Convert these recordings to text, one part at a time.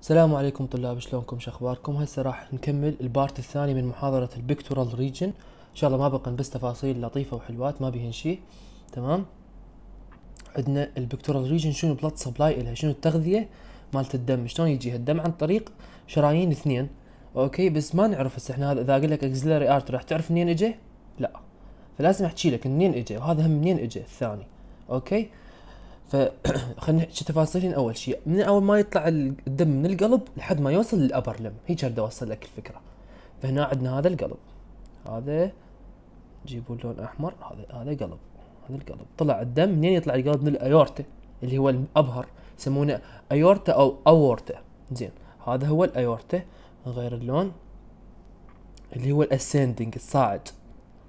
السلام عليكم طلاب شلونكم شخباركم هسه راح نكمل البارت الثاني من محاضرة البيكتورال ريجن ان شاء الله ما بقى بس تفاصيل لطيفة وحلوات ما بهن شيء تمام عندنا البيكتورال ريجن شنو بلاد سبلاي الها شنو التغذية مالت الدم شلون يجيها الدم عن طريق شرايين اثنين اوكي بس ما نعرف هسه احنا هذا اذا اقول لك اكزلري ارت راح تعرف منين اجى؟ لا فلازم احكي لك منين اجى وهذا هم منين اجى الثاني اوكي فخلينا نحكي تفاصيلين اول شيء من اول ما يطلع الدم من القلب لحد ما يوصل للابر لم هيك بدي اوصل لك الفكره فهنا عندنا هذا القلب هذا جيبوا اللون احمر هذا هذا قلب هذا القلب طلع الدم منين يطلع القلب من الايورتا اللي هو الابهر يسمونه ايورتا او اورتا زين هذا هو الايورتا غير اللون اللي هو الاسندنج الصاعد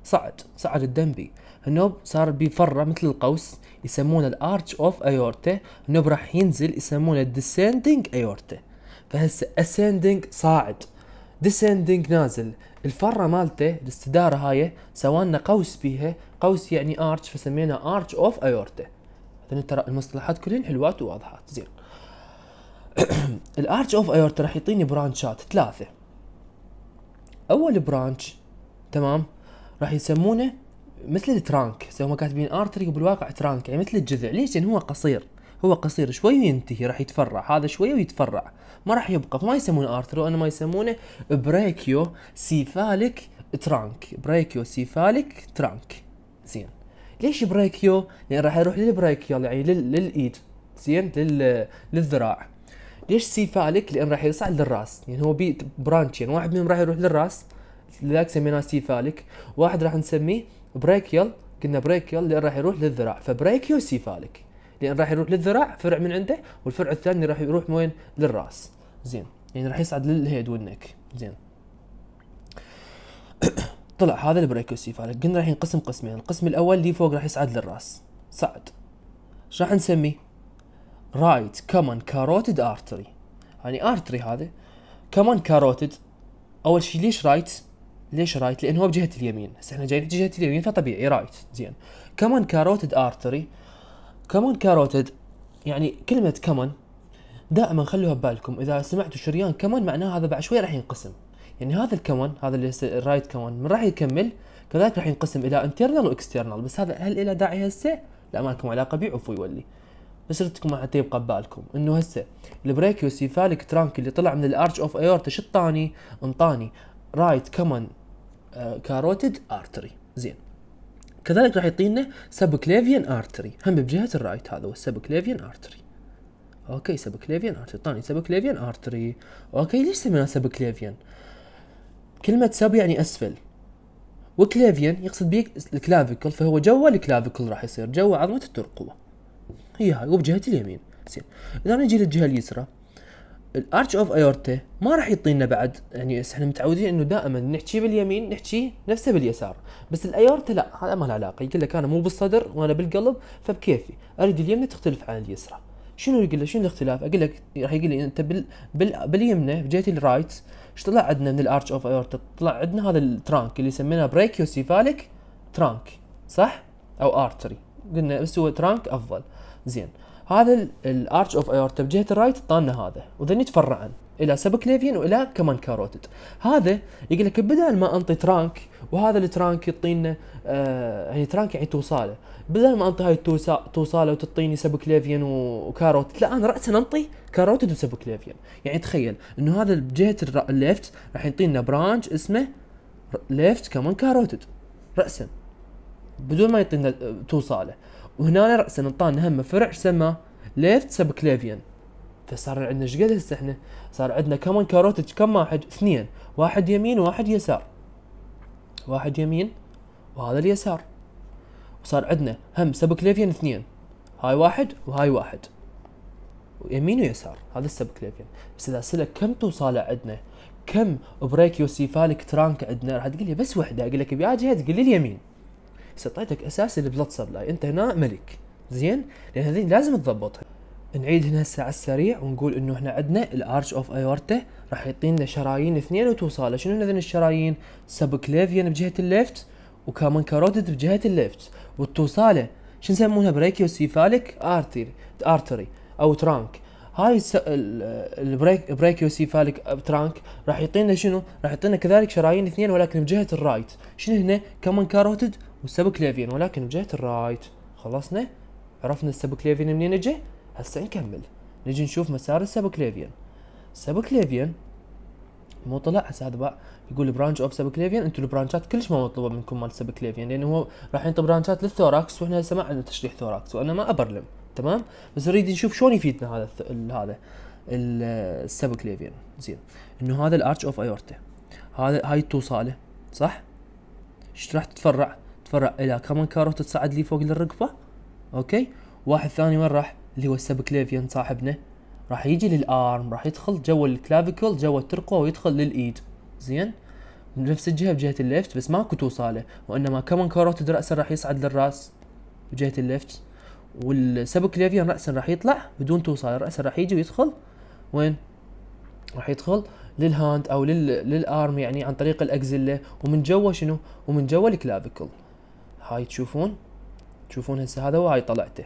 صعد صعد الدمبي النوب صار بفرة مثل القوس يسمونه الارتش اوف ايورتا النوب راح ينزل يسمونه الديسندنج ايورتا فهسه اسندينج صاعد ديسندنج نازل الفرة مالته الاستدارة هاي سوانا قوس بيها قوس يعني ارتش فسميناه ارتش اوف ايورتا ترى المصطلحات كلهن حلوات وواضحات زين الارتش اوف ايورتا راح يعطيني برانشات ثلاثة اول برانش تمام راح يسمونه مثل الترانك هسه هم كاتبين ارتري وبالواقع ترانك يعني مثل الجذع ليش؟ لان هو قصير هو قصير شوي وينتهي راح يتفرع هذا شوي ويتفرع ما راح يبقى فما يسمونه ارتري وانما يسمونه بريكيو سيفاليك ترانك بريكيو سيفاليك ترانك زين ليش بريكيو؟ لان يعني راح يروح للبريكيو يعني لل... للايد زين لل... للذراع ليش سيفاليك؟ لان راح يصعد للراس يعني هو بي برانشين يعني واحد منهم راح يروح للراس لذلك سميناه سيفاليك واحد راح نسميه بريكيال قلنا بريكيال لان راح يروح للذراع فبريكيو سيفاليك لان راح يروح للذراع فرع من عنده والفرع الثاني راح يروح وين للراس زين يعني راح يصعد للهيد والنك زين طلع هذا البريكوسيفالك قلنا راح ينقسم قسمين القسم الاول اللي فوق راح يصعد للراس صعد ايش راح نسميه رايت كمان كاروتد ارتري يعني ارتري هذا كمان كاروتد اول شيء ليش رايت ليش رايت؟ لانه هو بجهه اليمين، هسه احنا جايين بجهه اليمين فطبيعي رايت، زين. كمان كاروتد ارتري كمان كاروتد يعني كلمه كمان دائما خلوها ببالكم اذا سمعتوا شريان كمان معناه هذا بعد شوي راح ينقسم يعني هذا الكمان هذا اللي هسه الرايت كمان من راح يكمل كذلك راح ينقسم الى انترنال واكسترنال بس هذا هل له داعي هسه؟ لا ما لكم علاقه بيه عفوا يولي بس ردكم حتى يبقى ببالكم انه هسه البريكيوسيفاليك ترانك اللي طلع من الارش اوف ايورتا شو الطاني؟ انطاني رايت كمان آه، كاروتيد ارتري زين كذلك راح يعطينا سبكليفيان ارتري هم بجهه الرايت هذا هو السبكليفيان ارتري اوكي سبكليفيان ارتري طاني سبكليفيان ارتري اوكي ليش سميناه سبكليفيان كلمه سب يعني اسفل وكليفيان يقصد به الكلافيكل فهو جوا الكلافيكل راح يصير جوا عظمه الترقوه هي هاي وبجهه اليمين زين اذا نجي للجهه اليسرى الارتش اوف ايورتا ما راح يعطينا بعد يعني احنا متعودين انه دائما نحكي باليمين نحكي نفسه باليسار بس الايورتا لا هذا ما له علاقه يقول لك انا مو بالصدر وانا بالقلب فبكيفي اريد اليمنى تختلف عن اليسرى شنو يقول له شنو الاختلاف اقول لك راح يقول لي انت بال... بال... باليمنى بجهه الرايت ايش طلع عندنا من الارتش اوف ايورتا طلع عندنا هذا الترانك اللي سميناه بريكيوسيفاليك ترانك صح او ارتري قلنا بس هو ترانك افضل زين هذا الارتش اوف ايورتا بجهه الرايت طالنا هذا وذن يتفرعن الى سبكليفيان والى كمان كاروتد هذا يقول لك بدل ما انطي ترانك وهذا الترانك يعطينا آه يعني ترانك يعني توصاله بدل ما انطي هاي توصاله وتعطيني سبكليفيان وكاروتد لا انا راسا انطي كاروتد وسبكليفيان يعني تخيل انه هذا بجهه الليفت راح يعطينا برانش اسمه ليفت كمان كاروتد راسا بدون ما يعطينا آه، توصاله وهنا راسا انطانا هم فرع سماه ليفت سبكليفيان فصار عندنا ايش قد هسه احنا؟ صار عندنا كمان كاروتج كم واحد؟ اثنين، واحد يمين وواحد يسار. واحد يمين وهذا اليسار. وصار عندنا هم سبكليفيان اثنين. هاي واحد وهاي واحد. يمين ويسار، هذا السبكليفيان. بس اذا اسالك كم توصاله عندنا؟ كم بريكيوسيفاليك ترانك عندنا؟ راح تقول لي بس وحده، اقول لك بيا جهة تقول لي اليمين. سطيتك اساسي البلوت سبلاي انت هنا ملك زين لان هذه لازم تضبطها نعيد هنا هسه على السريع ونقول انه احنا عندنا الارش اوف ايورتا راح يعطينا شرايين اثنين وتوصاله شنو هذين الشرايين سبكليفيان بجهه الليفت وكمان كارودد بجهه الليفت والتوصاله شنو يسمونها بريكيوسيفاليك ارتري ارتري او ترانك هاي الس... البريك سيفاليك ترانك راح يعطينا شنو راح يعطينا كذلك شرايين اثنين ولكن بجهه الرايت شنو هنا كمان كاروتد والسبكليفين ولكن بجهه الرايت خلصنا عرفنا السبكليفين منين اجى هسه نكمل نجي نشوف مسار السبكليفين السبكليفين مو طلع هسه هذا بقى يقول برانش اوف سبكليفين انتم البرانشات كلش ما مطلوبه منكم مال سبكليفين لانه هو راح ينطي برانشات للثوراكس واحنا هسه ما عندنا تشريح ثوراكس وانا ما ابرلم تمام بس نريد نشوف شلون يفيدنا هذا هذا السبكليفين زين انه هذا الارش اوف ايورتا هذا هاي التوصاله صح؟ ايش راح تتفرع؟ فرع الى كمان كاروت تصعد لي فوق للركبه اوكي واحد ثاني وين راح اللي هو السبكليفيان صاحبنا راح يجي للارم راح يدخل جوا الكلافيكل جوا الترقوه ويدخل للايد زين نفس الجهه بجهه الليفت بس ماكو توصاله وانما كمان كاروت راسا راح يصعد للراس بجهه الليفت والسبكليفيان راسا راح يطلع بدون توصاله راسا راح يجي ويدخل وين راح يدخل للهاند او لل... للارم يعني عن طريق الاكزيلا ومن جوا شنو ومن جوا الكلافيكل هاي تشوفون تشوفون هسه هذا وهاي طلعته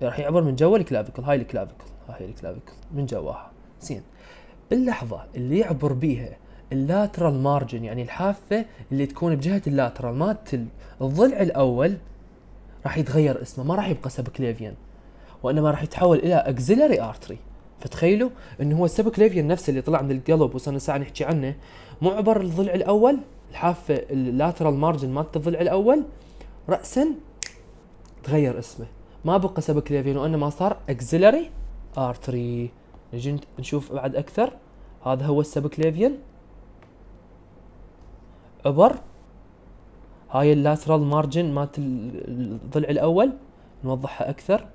يعني راح يعبر من جوا الكلافيكل هاي الكلافيكل هاي الكلافيكل من جواها زين باللحظه اللي يعبر بيها اللاترال مارجن يعني الحافه اللي تكون بجهه اللاترال مالت الضلع الاول راح يتغير اسمه ما راح يبقى سبكليفيان وانما راح يتحول الى اكزيلري ارتري فتخيلوا انه هو السبكليفيان نفسه اللي طلع من القلب وصلنا ساعه نحكي عنه معبر الضلع الاول الحافه اللاترال مارجن مالت الضلع الاول راسا تغير اسمه ما بقى سبك ليفين وانما صار اكزيلري ارتري نجي نشوف بعد اكثر هذا هو ليفين عبر هاي اللاترال مارجن مالت الضلع الاول نوضحها اكثر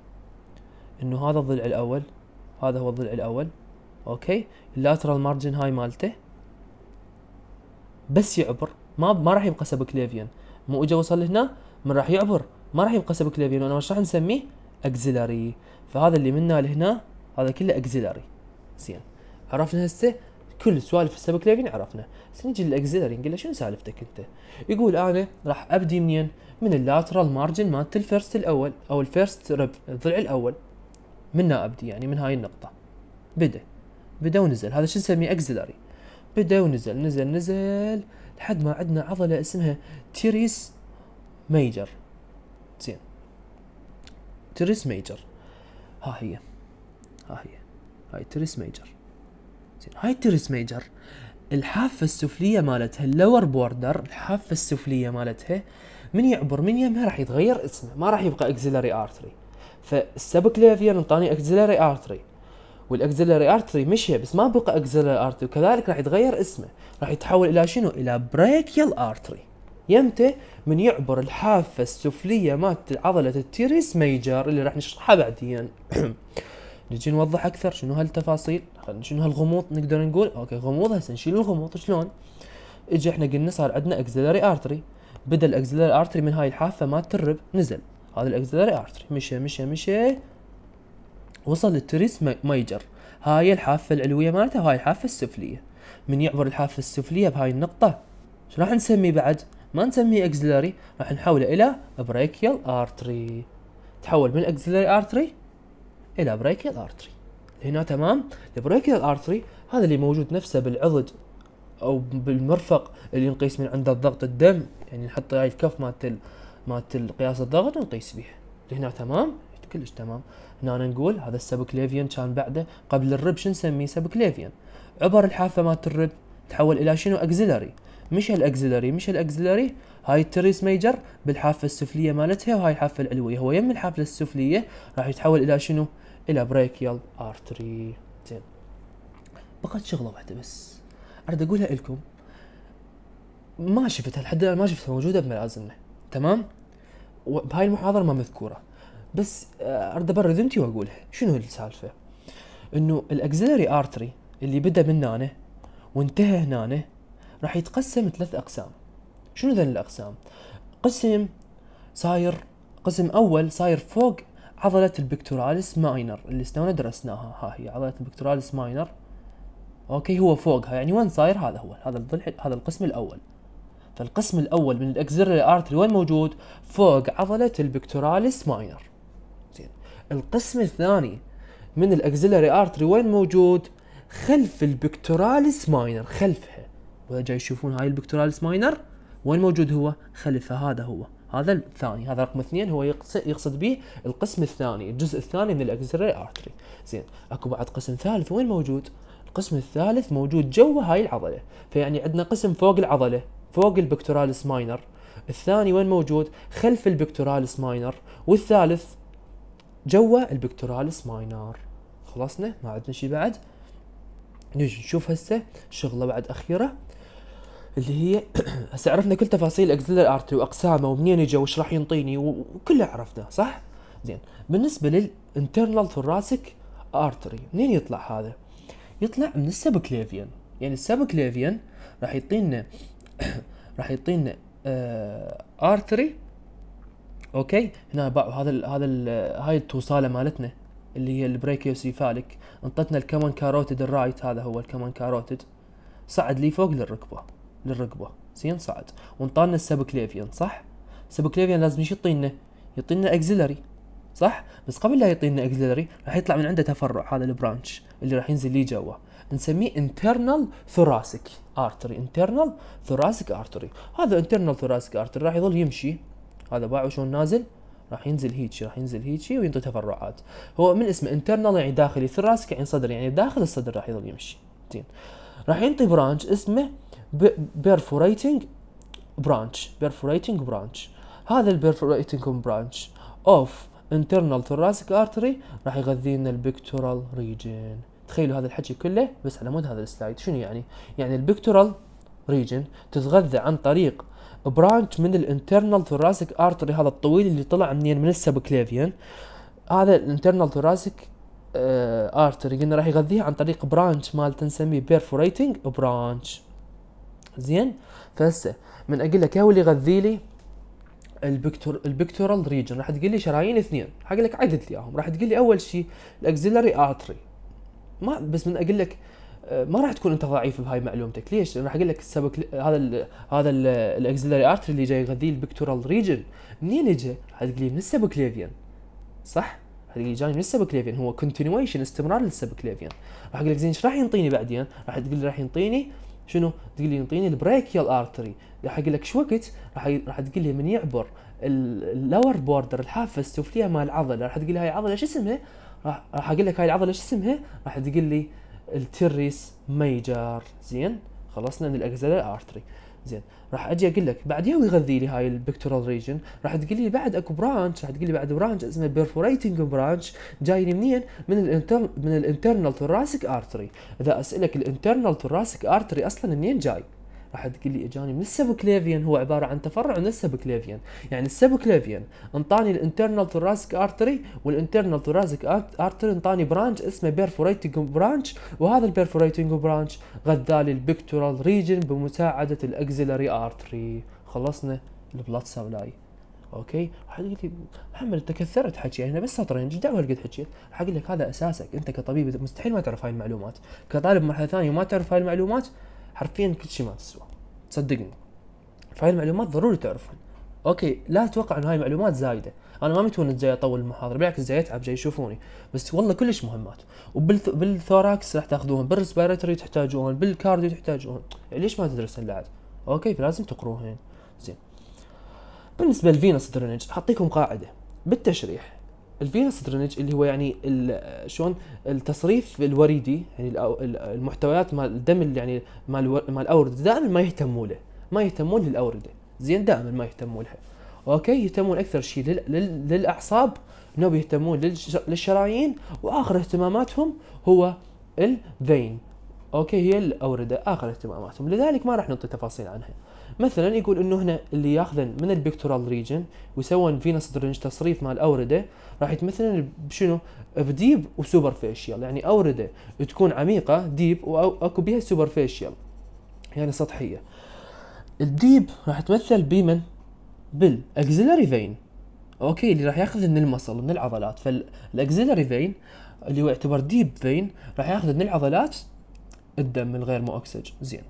انه هذا الضلع الاول هذا هو الضلع الاول اوكي اللاترال مارجن هاي مالته بس يعبر ما ما راح يبقى ليفين مو اجى وصل هنا من راح يعبر ما راح يبقى سبك انا مش راح نسميه اكزيلاري فهذا اللي منا لهنا هذا كله اكزيلاري زين عرفنا هسه كل سوالف السبك ليفين عرفنا بس نجي للاكزيلاري نقول له شنو سالفتك انت يقول انا راح ابدي منين من اللاترال مارجن مالت الفيرست الاول او الفيرست رب الضلع الاول منا ابدي يعني من هاي النقطه بدا بدا ونزل هذا شو نسميه اكزيلاري بدا ونزل نزل نزل لحد ما عندنا عضله اسمها تيريس ميجر زين تريس ميجر ها هي ها هي هاي تريس ميجر زين هاي تريس ميجر الحافة السفلية مالتها اللور بوردر الحافة السفلية مالتها من يعبر من يمها راح يتغير اسمه ما راح يبقى اكزيلاري ارتري فالسبك ليفير انطاني اكزيلاري ارتري والاكزيلاري ارتري مشى بس ما بقى اكزيلاري ارتري وكذلك راح يتغير اسمه راح يتحول الى شنو الى بريكيال ارتري يمتى من يعبر الحافة السفلية مالت عضلة التيريس ميجر اللي راح نشرحها بعدين نجي نوضح اكثر شنو هالتفاصيل شنو هالغموض نقدر نقول اوكي غموض هسه نشيل الغموض شلون اجي احنا قلنا صار عندنا اكزيلاري ارتري بدا الاكزيلاري ارتري من هاي الحافه مالت الرب نزل هذا الاكزيلاري ارتري مشى مشى مشى وصل للتريس ميجر هاي الحافه العلويه مالته هاي الحافه السفليه من يعبر الحافه السفليه بهاي النقطه شو راح نسمي بعد ما نسميه اكزلري راح نحوله الى برايكيال ارتري تحول من اكزلري ارتري الى برايكيال ارتري هنا تمام البرايكيال ارتري هذا اللي موجود نفسه بالعضد او بالمرفق اللي نقيس من عنده ضغط الدم يعني نحط هاي الكف مالت مالت قياس الضغط ونقيس به هنا تمام إيه كلش تمام هنا نقول هذا السبكليفيان كان بعده قبل الرب شو نسميه سبكليفيان عبر الحافه مالت الرب تحول الى شنو اكزيلاري مش الاكزلري مش الاكزلري هاي التريس ميجر بالحافه السفليه مالتها وهاي الحافه العلويه هو يم الحافه السفليه راح يتحول الى شنو الى برايكيال ارتري زين بقت شغله واحده بس اريد اقولها لكم ما شفتها لحد الان ما شفتها موجوده بملازمنا تمام بهاي المحاضره ما مذكوره بس آه، اريد ابرر ذمتي واقولها شنو السالفه انه الاكزيلري ارتري اللي بدا من هنا وانتهى هنا راح يتقسم ثلاث اقسام شنو ذن الاقسام قسم صاير قسم اول صاير فوق عضلة البكتوراليس ماينر اللي استونا درسناها ها هي عضلة البكتوراليس ماينر اوكي هو فوقها يعني وين صاير هذا هو هذا هذا القسم الاول فالقسم الاول من الاكزيلري ارتري وين موجود فوق عضلة البكتوراليس ماينر زين القسم الثاني من الاكزيلري ارتري وين موجود خلف البكتوراليس ماينر خلفها جاي يشوفون هاي البكتوراليس ماينر وين موجود هو؟ خلفه هذا هو هذا الثاني هذا رقم اثنين هو يقصد, يقصد به القسم الثاني الجزء الثاني من الاكسري ارتري زين اكو بعد قسم ثالث وين موجود؟ القسم الثالث موجود جوا هاي العضله فيعني عندنا قسم فوق العضله فوق البكتوراليس ماينر الثاني وين موجود؟ خلف البكتوراليس ماينر والثالث جوا البكتوراليس ماينر خلصنا ما عندنا شيء بعد نجي نشوف هسه شغله بعد اخيره اللي هي هسه عرفنا كل تفاصيل اكزيلر ارتري واقسامه ومنين اجى وش راح ينطيني وكله عرفناه صح؟ زين بالنسبه للانترنال ثوراسك ارتري منين يطلع هذا؟ يطلع من السبكليفيان يعني السبكليفيان راح يعطينا راح يعطينا ارتري آه، اوكي هنا هذا هذا هاي التوصاله مالتنا اللي هي البريكيوسيفاليك انطتنا الكمان كاروتيد الرايت هذا هو الكمان كاروتيد صعد لي فوق للركبه للرقبه زين صعد ونطالنا السبكليفيان صح السبكليفيان لازم ايش يعطينا يعطينا اكزيلري صح بس قبل لا يعطينا اكزيلري راح يطلع من عنده تفرع هذا البرانش اللي راح ينزل لي جوا نسميه internal thoracic artery internal thoracic artery هذا internal thoracic artery راح يظل يمشي هذا باعه شلون نازل راح ينزل هيجي راح ينزل هيجي وينطي تفرعات هو من اسمه internal يعني داخلي thoracic يعني صدر يعني داخل الصدر راح يظل يمشي زين راح ينطي برانش اسمه بيرفوريتنج برانش بيرفوريتنج برانش هذا البيرفوريتنج برانش اوف internal thoracic artery راح يغذي لنا البكتورال ريجن تخيلوا هذا الحكي كله بس على مود هذا السلايد شنو يعني يعني البكتورال ريجن تتغذى عن طريق برانش من الانترنال ثوراسيك ارتري هذا الطويل اللي طلع منين من السبكليفيان هذا الانترنال ثوراسيك ارتري قلنا راح يغذيها عن طريق برانش مال تنسميه بيرفوريتنج برانش زين فهسه من اقول لك يا هو اللي يغذي لي البكتور البكتورال ريجن راح تقول لي شرايين اثنين حقول لك عدد لي اياهم راح تقول لي اول شيء الاكزيلري ارتري ما بس من اقول لك آه، ما راح تكون انت ضعيف بهاي معلومتك ليش؟ لان راح اقول لك السبك هذا الـ هذا الاكزيلري ارتري اللي جاي يغذي البكتورال ريجن منين اجى؟ راح تقول لي من السبكليفيان صح؟ لي جاي من السبكليفيان هو كونتينويشن استمرار للسبكليفيان راح اقول لك زين ايش راح ينطيني بعدين؟ راح تقول لي راح ينطيني شنو تقول لي انطيني البريكيال ارتري راح اقول لك شو وقت راح راح تقول لي من يعبر اللور بوردر الحافه السفليه مال العضله راح تقول لي هاي العضله شو اسمها راح راح اقول لك هاي العضله شو اسمها راح تقول لي التيريس ميجر زين خلصنا من الاكزلر ارتري زين راح اجي اقول لك بعد يوم يغذي لي هاي البكتورال ريجن راح تقول لي بعد اكو برانش راح تقول لي بعد برانش اسمه بيرفوريتنج برانش جايني منين؟ من الانتر من الانترنال ثوراسيك ارتري اذا اسالك الانترنال ثوراسيك ارتري اصلا منين جاي؟ راح تقول لي اجاني من السبكليفيان هو عباره عن تفرع من السبكليفيان يعني السبكليفيان انطاني الانترنال ثوراسك ارتري والانترنال ثوراسك ارتري انطاني برانش اسمه بيرفوريتنج برانش وهذا البيرفوريتنج برانش غذى لي البكتورال ريجن بمساعده الاكزيلاري ارتري خلصنا البلاد سبلاي اوكي راح تقول لي محمد انت كثرت حكي يعني بس سطرين ايش دعوه قد حكيت؟ راح اقول لك هذا اساسك انت كطبيب مستحيل ما تعرف هاي المعلومات كطالب مرحله ثانيه ما تعرف هاي المعلومات حرفيا كل شيء ما تسوى صدقني فهاي المعلومات ضروري تعرفهم اوكي لا تتوقع انه هاي معلومات زايده انا ما متونس جاي اطول المحاضره بالعكس جاي اتعب جاي يشوفوني بس والله كلش مهمات وبالثوراكس راح تاخذوهم بالريسبيراتوري تحتاجون بالكارديو تحتاجون يعني ليش ما تدرس بعد اوكي فلازم تقروهن زين بالنسبه للفينس درينج حطيكم قاعده بالتشريح الفينس درينج اللي هو يعني شلون التصريف الوريدي يعني المحتويات مال الدم اللي يعني مال مال الاورده دائما ما يهتموا له ما يهتمون للاورده زين دائما ما يهتموا لها اوكي يهتمون اكثر شيء للاعصاب انهم يهتمون للشرايين واخر اهتماماتهم هو الفين اوكي هي الاورده اخر اهتماماتهم لذلك ما راح نعطي تفاصيل عنها مثلا يقول انه هنا اللي ياخذن من البيكتورال ريجن ويسوون فينس درنج تصريف مال اورده راح يتمثلن بشنو؟ بديب وسوبرفيشيال يعني اورده تكون عميقه ديب واكو بيها سوبرفيشيال يعني سطحيه. الديب راح تمثل بمن؟ بالاكزيلاري فين اوكي اللي راح ياخذ من المصل من العضلات فالاكزيلاري فين اللي هو يعتبر ديب فين راح ياخذ من العضلات الدم الغير مؤكسج زين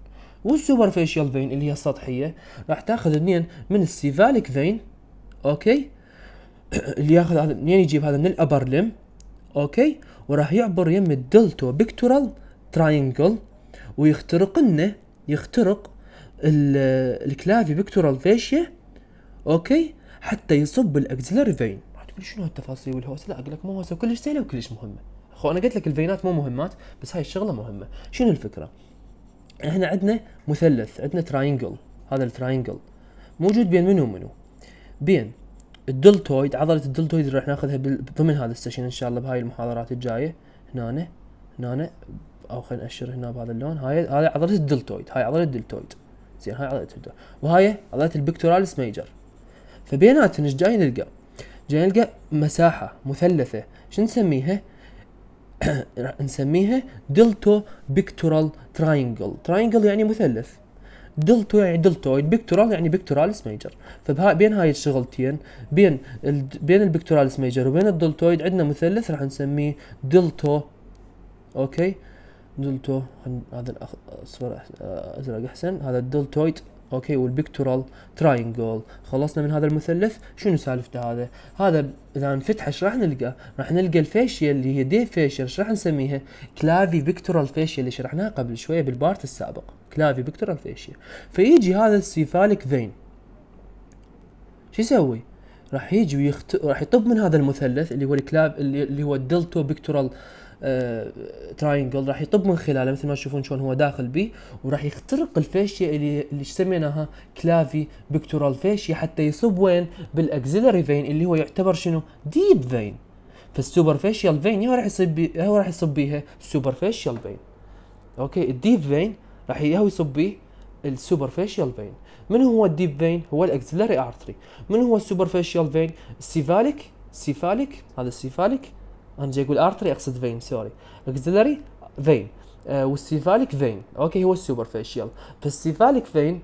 والسوبرفيشال فين اللي هي السطحيه راح تاخذ اثنين من السيفاليك فين اوكي اللي ياخذ هذا منين يجيب هذا من الابر لم اوكي وراح يعبر يم الدلتو بيكتورال تراينجل ويخترق لنا يخترق الكلافي بيكتورال فيشيا اوكي حتى يصب الاكزلر فين راح تقول شنو هالتفاصيل والهوسه لا اقول لك مو هوسه كلش سهله وكلش مهمه اخو انا قلت لك الفينات مو مهمات بس هاي الشغله مهمه شنو الفكره احنا عندنا مثلث عندنا تراينجل هذا التراينجل موجود بين منو ومنو بين الدلتويد عضله الدلتويد اللي راح ناخذها ضمن هذا السيشن ان شاء الله بهاي المحاضرات الجايه هنا هنا او خلينا ناشر هنا بهذا اللون هاي هاي عضله الدلتويد هاي عضله الدلتويد زين هاي عضله الدلتويد وهاي عضله البكتوراليس ميجر فبيناتهم ايش جاي نلقى؟ جاي نلقى مساحه مثلثه شو نسميها؟ راح نسميها دلتو بيكتورال تراينجل تراينجل يعني مثلث دلتو يعني دلتويد بيكتورال يعني بيكتورالس ميجر فبها بين هاي الشغلتين بين ال بين البيكتورالس ميجر وبين الدلتويد عندنا مثلث راح نسميه دلتو اوكي دلتو هذا الاصفر آه، ازرق احسن هذا الدلتويد اوكي والبيكتورال تراينجل خلصنا من هذا المثلث شنو سالفته هذا هذا اذا نفتح ايش راح نلقى راح نلقى الفيشيا اللي هي دي فيشيا ايش راح نسميها كلافي بيكتورال فيشيا اللي شرحناها قبل شويه بالبارت السابق كلافي بيكتورال فيشيا فيجي هذا السيفاليك فين شو يسوي راح يجي ويخت... راح يطب من هذا المثلث اللي هو الكلاب اللي, هو الدلتو بيكتورال تراينجل آه، راح يطب من خلاله مثل ما تشوفون شلون هو داخل به وراح يخترق الفيشيا اللي اللي سميناها كلافي بيكتورال فيشيا حتى يصب وين بالاكزيلري فين اللي هو يعتبر شنو ديب فين فالسوبر فيشيال فين هو راح يصب هو راح يصب بيها السوبر فيشيال فين اوكي الديب فين راح هو يصب بيه فاشيال فين من هو الديب فين هو الاكسلري ارتري من هو السوبر فاشيال فين السيفاليك سيفاليك هذا السيفاليك جاي اقول ارتري اقصد فين سوري اكزيلاري فين آه والسيفاليك فين اوكي هو السوبر فيشيال فالسيفاليك فين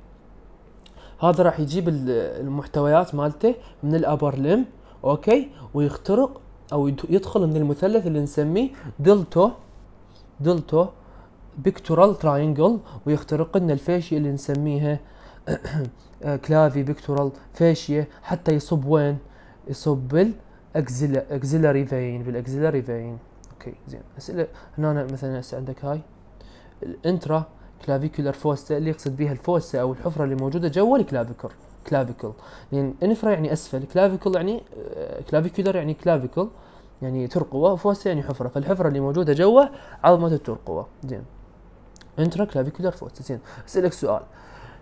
هذا راح يجيب المحتويات مالته من الابر لم اوكي ويخترق او يدخل من المثلث اللي نسميه دلتو دلتو بيكتورال تراينجل ويخترق لنا الفاشيه اللي نسميها كلافي بيكتورال فاشيه حتى يصب وين؟ يصب بال اكزيلاري فين بالاكزيلاري فين اوكي زين اسئله هنا مثلا هسه عندك هاي الانترا كلافيكولار فوسا اللي يقصد بها الفوسا او الحفره اللي موجوده جوا الكلافيكر كلافيكل لان انفرا يعني اسفل كلافيكل يعني كلافيكولار آه، يعني كلافيكل يعني ترقوه فوستا يعني حفره فالحفره اللي موجوده جوا عظمه الترقوه زين انترا كلافيكولار فوسا زين اسالك سؤال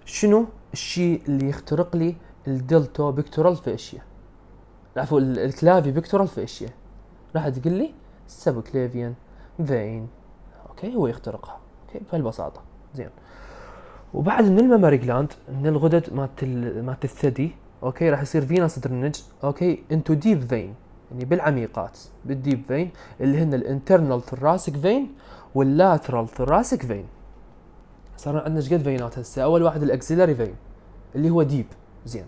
شنو الشيء اللي يخترق لي الدلتو بيكتورال فيشيا عفوا الكلافي بيكتورال في اشياء راح تقول لي كلافيان فين اوكي هو يخترقها اوكي بهالبساطه زين وبعد من الميموري جلاند من الغدد مالت مالت الثدي اوكي راح يصير فينا درنج اوكي انتو ديب فين يعني بالعميقات بالديب فين اللي هن الانترنال ثراسك فين واللاترال ثراسك فين صار عندنا ايش قد فينات هسه اول واحد الاكسلري فين اللي هو ديب زين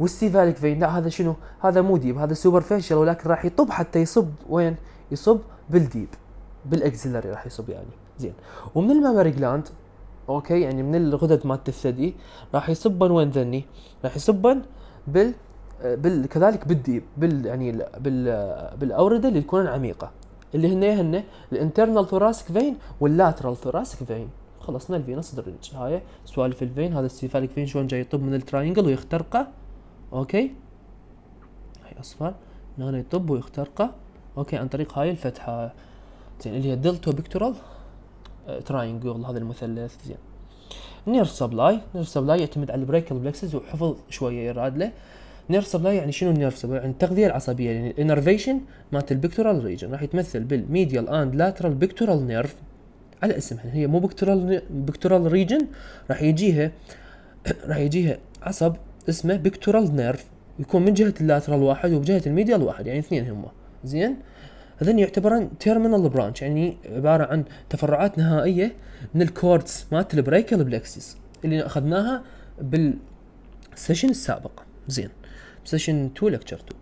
والسي فاليك فين لا هذا شنو هذا مو ديب هذا سوبر فيشل ولكن راح يطب حتى يصب وين يصب بالديب بالاكزيلري راح يصب يعني زين ومن المامري جلاند اوكي يعني من الغدد مالت الثدي راح يصبن وين ذني راح يصبن بال بال كذلك بالديب بال يعني بال بالاورده اللي تكون عميقه اللي هن هن الانترنال ثوراسك فين واللاترال ثوراسك فين خلصنا الفينس درنج هاي سوالف الفين هذا السيفاليك فين شلون جاي يطب من الترينجل ويخترقه اوكي هاي اصفر هنا يطب ويخترقه اوكي عن طريق هاي الفتحه زين اللي هي دلتو بيكتورال تراينجل آه، هذا المثلث زين نيرف سبلاي نيرف سبلاي يعتمد على البريكل بلكسز وحفظ شويه يراد له نيرف سبلاي يعني شنو النير سبلاي يعني التغذيه العصبيه يعني الانرفيشن مالت البيكتورال ريجن راح يتمثل بالميديال اند لاترال بيكتورال نيرف على اسمها هي مو بيكتورال بيكتورال ريجن راح يجيها راح يجيها عصب اسمه بيكتورال نيرف يكون من جهه اللاترال واحد وبجهه الميديال واحد يعني اثنين هم زين هذين يعتبرون تيرمينال برانش يعني عباره عن تفرعات نهائيه من الكوردز مالت البريكال بلكسس اللي اخذناها بالسيشن السابق زين سيشن 2 لكتشر 2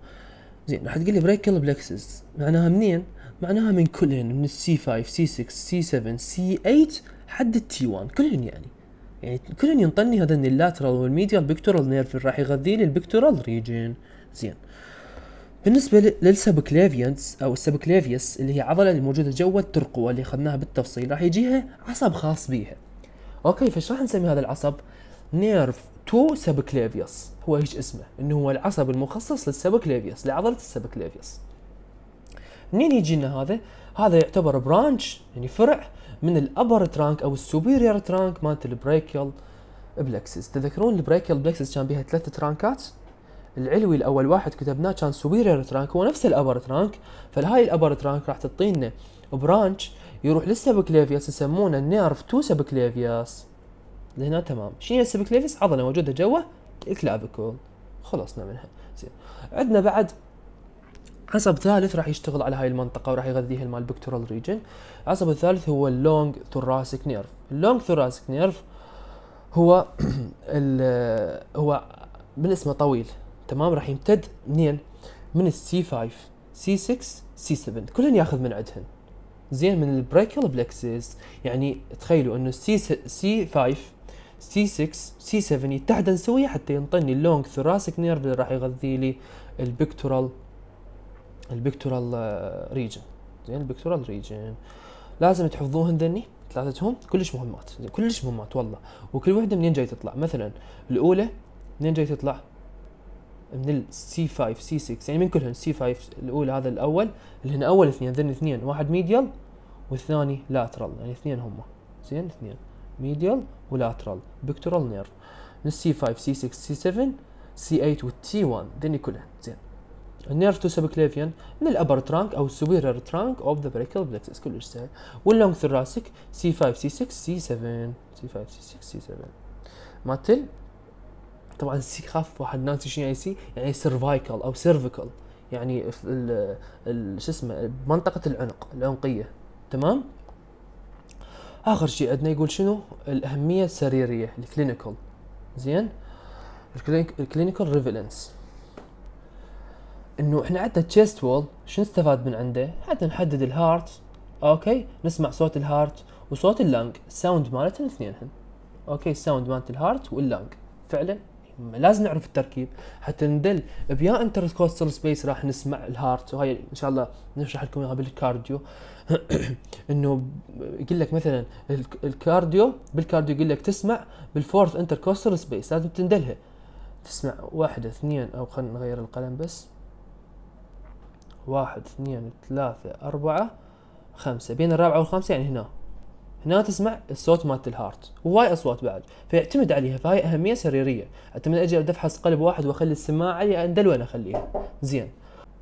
زين راح تقول لي بريكال بلكسس معناها منين؟ معناها من كلهن من السي 5 سي 6 سي 7 سي 8 حد التي 1 كلهن يعني يعني كلن ينطني هذا اللاترال والميديال بيكتورال نيرف راح يغذي لي البيكتورال ريجين زين بالنسبة للسبكليفيانس أو السبكليفيس اللي هي عضلة الموجودة جوا الترقوة اللي أخذناها بالتفصيل راح يجيها عصب خاص بيها أوكي فش راح نسمي هذا العصب نيرف تو سبكليفيس هو هيك اسمه انه هو العصب المخصص للسبكليفيس لعضله السبكليفيس منين يجينا هذا هذا يعتبر برانش يعني فرع من الابر ترانك او السوبيريور ترانك مالت البريكيال بلكسس تذكرون البريكيال بلكسس كان بها ثلاث ترانكات العلوي الاول واحد كتبناه كان سوبيريور ترانك هو نفس الابر ترانك فهاي الابر ترانك راح تعطينا برانش يروح للسبكليفياس يسمونه النيرف تو سبكليفياس لهنا تمام شنو هي السبكليفيس عضله موجوده جوا الكلافيكول خلصنا منها زين عندنا بعد عصب ثالث راح يشتغل على هاي المنطقة وراح يغذيها المال بكتورال ريجن العصب الثالث هو اللونج ثوراسيك نيرف اللونج ثوراسيك نيرف هو آه، هو من اسمه طويل تمام راح يمتد منين من السي 5 سي 6 سي 7 كلهم ياخذ من عندهن زين من البريكل بلكسس يعني تخيلوا انه السي سي 5 سي 6 سي 7 يتحدن سوية حتى ينطني اللونج ثوراسيك نيرف اللي راح يغذي لي البكتورال البكتورال ريجن زين البكتورال ريجن لازم تحفظوهن ذني ثلاثتهم كلش مهمات زين كلش مهمات والله وكل وحده منين جاي تطلع مثلا الاولى منين جاي تطلع من السي 5 سي 6 يعني من كلهن c 5 الاولى هذا الاول اللي هن اول اثنين ذني اثنين واحد ميديال والثاني لاترال يعني اثنين هم زين اثنين ميديال ولاترال بكتورال نيرف من السي 5 سي 6 سي 7 سي 8 والتي 1 ذني كلهن زين النيرف تو سبكليفيان من الابر ترانك او السوبيرير ترانك اوف ذا بريكل بلكسس كل اجزاء واللونج ثراسك سي 5 سي 6 سي 7 سي 5 سي 6 سي 7 ماتل طبعا سي خاف واحد ناس شنو يعني سي يعني سيرفايكل او سيرفيكال يعني في شو اسمه منطقه العنق العنقيه تمام اخر شيء عندنا يقول شنو الاهميه السريريه الكلينيكال زين الكلينيكال ريفلنس انه احنا عندنا تشيست وول شو نستفاد من عنده؟ حتى نحدد الهارت اوكي نسمع صوت الهارت وصوت اللنج الساوند مالتهم اثنينهم اوكي الساوند مالت الهارت واللنج فعلا لازم نعرف التركيب حتى ندل بيا انتر كوستر سبيس راح نسمع الهارت وهي ان شاء الله نشرح لكم اياها بالكارديو انه يقول لك مثلا الكارديو بالكارديو يقول لك تسمع بالفورث انتر كوستر سبيس لازم تندلها تسمع واحد اثنين او خلينا نغير القلم بس واحد اثنين ثلاثة أربعة خمسة بين الرابعة والخامسة يعني هنا هنا تسمع الصوت مالت الهارت وهاي اصوات بعد فيعتمد عليها فهاي اهميه سريريه أتمنى اجي أفحص قلب واحد واخلي السماعه علي اندل وين اخليها زين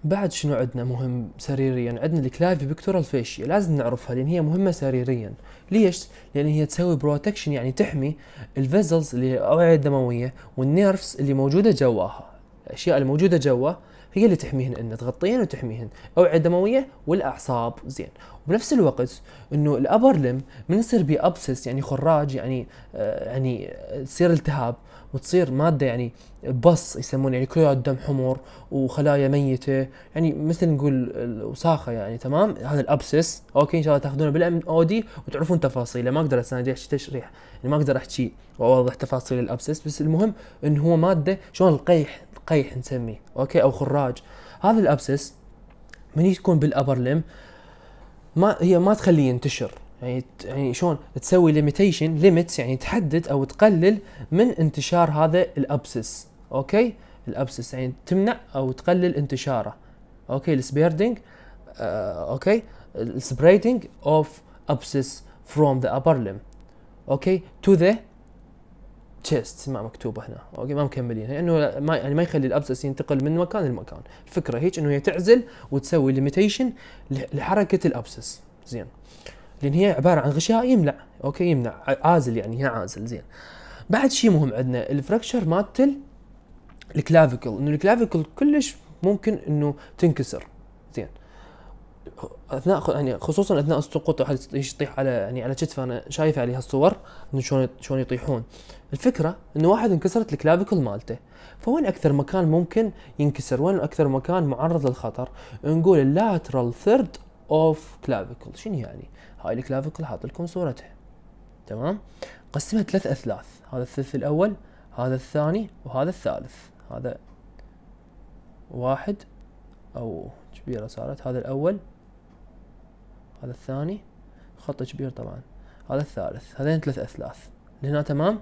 بعد شنو عندنا مهم سريريا عندنا الكلافي بكتورال فيشيا لازم نعرفها لان هي مهمه سريريا ليش لان هي تسوي بروتكشن يعني تحمي الفيزلز اللي الاوعيه الدمويه والنيرفز اللي موجوده جواها الاشياء الموجوده جوا هي اللي تحميهن ان تغطيهن وتحميهن الاوعيه الدمويه والاعصاب زين وبنفس الوقت انه الابر لم من يصير بيه ابسس يعني خراج يعني آه يعني آه، تصير التهاب وتصير ماده يعني بص يسمون يعني كلويات دم حمر وخلايا ميته يعني مثل نقول الوساخه يعني تمام هذا الابسس اوكي ان شاء الله تاخذونه بالام او دي وتعرفون تفاصيله ما اقدر اساعد تشريح يعني ما اقدر احكي واوضح تفاصيل الابسس بس المهم انه هو ماده شلون القيح قيح نسميه اوكي او خراج هذا الابسس من يكون بالابر لم ما هي ما تخليه ينتشر يعني يعني شلون تسوي ليميتيشن ليميتس يعني تحدد او تقلل من انتشار هذا الابسس اوكي الابسس يعني تمنع او تقلل انتشاره اوكي السبيردنج آه اوكي السبريدنج اوف ابسس فروم the upper limb اوكي تو ذا تشيست ما مكتوبه هنا اوكي ما مكملينها لانه يعني ما يعني ما يخلي الابسس ينتقل من مكان لمكان الفكره هيك انه هي تعزل وتسوي ليميتيشن لحركه الابسس زين لان هي عباره عن غشاء يمنع اوكي يمنع عازل يعني هي عازل زين بعد شيء مهم عندنا الفراكشر مالت الكلافيكل انه الكلافيكل كلش ممكن انه تنكسر زين اثناء يعني خصوصا اثناء السقوط واحد يطيح على يعني على كتفه انا شايف عليها الصور انه شلون شلون يطيحون الفكره انه واحد انكسرت الكلافيكل مالته فوين اكثر مكان ممكن ينكسر وين اكثر مكان معرض للخطر نقول اللاترال ثيرد اوف كلافيكل شنو يعني هاي الكلافيكل حاط لكم صورتها تمام قسمها ثلاث اثلاث هذا الثلث الاول هذا الثاني وهذا الثالث هذا واحد او كبيرة صارت هذا الاول هذا الثاني خط كبير طبعا هذا الثالث هذين ثلاث اثلاث هنا تمام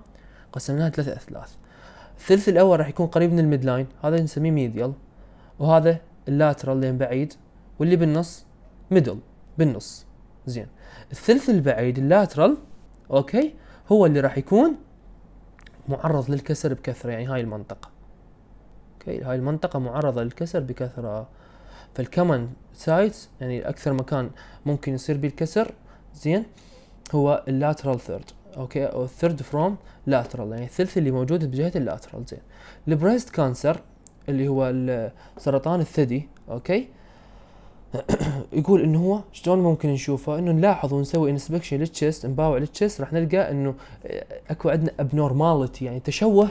قسمناها ثلاثة أثلاث الثلث الأول راح يكون قريب من الميد لاين هذا نسميه ميديال وهذا اللاترال لين بعيد واللي بالنص ميدل بالنص زين الثلث البعيد اللاترال اوكي هو اللي راح يكون معرض للكسر بكثرة يعني هاي المنطقة اوكي هاي المنطقة معرضة للكسر بكثرة فالكمن سايتس يعني اكثر مكان ممكن يصير بالكسر الكسر زين هو اللاترال ثيرد اوكي او الثيرد فروم لاترال يعني الثلث اللي موجود بجهه اللاترال زين البريست كانسر اللي هو سرطان الثدي اوكي يقول انه هو شلون ممكن نشوفه انه نلاحظ ونسوي انسبكشن للتشست نباوع للتشست راح نلقى انه آه، اكو عندنا ابنورماليتي يعني تشوه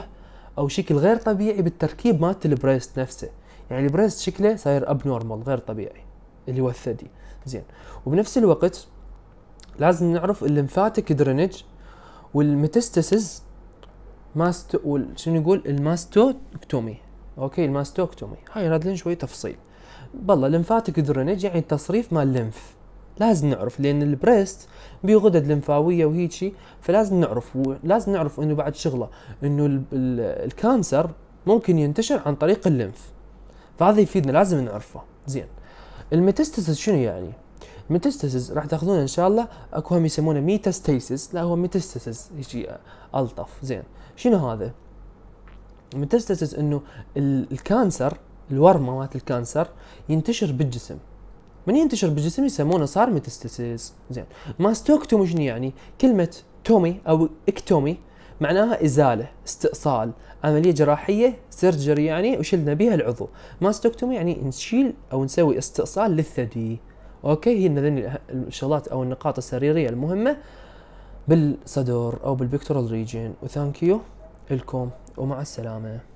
او شكل غير طبيعي بالتركيب مالت البريست نفسه يعني البريست شكله صاير ابنورمال غير طبيعي اللي هو الثدي زين وبنفس الوقت لازم نعرف الليمفاتيك درينج والميتستسز ماستو شنو يقول الماستوكتومي اوكي الماستوكتومي هاي راد لنا شوي تفصيل بالله لمفاتك درينج يعني التصريف مال لمف لازم نعرف لان البريست بيه غدد لمفاويه وهيجي فلازم نعرف ولازم نعرف انه بعد شغله انه الكانسر ممكن ينتشر عن طريق اللمف فهذا يفيدنا لازم نعرفه زين الميتستسز شنو يعني ميتاستاسيس راح تاخذون ان شاء الله اكو هم يسمونه ميتاستاسيس لا هو ميتاستاسيس شيء الطف زين شنو هذا؟ ميتاستاسيس انه الكانسر الورمه مالت الكانسر ينتشر بالجسم من ينتشر بالجسم يسمونه صار ميتاستاسيس زين ماستوكتوم شنو يعني؟ كلمه تومي او اكتومي معناها ازاله استئصال عمليه جراحيه سيرجري يعني وشلنا بها العضو ماستوكتومي يعني نشيل او نسوي استئصال للثدي اوكي هي الشغلات او النقاط السريريه المهمه بالصدر او بالبكتورال ريجين وثانك يو الكم ومع السلامه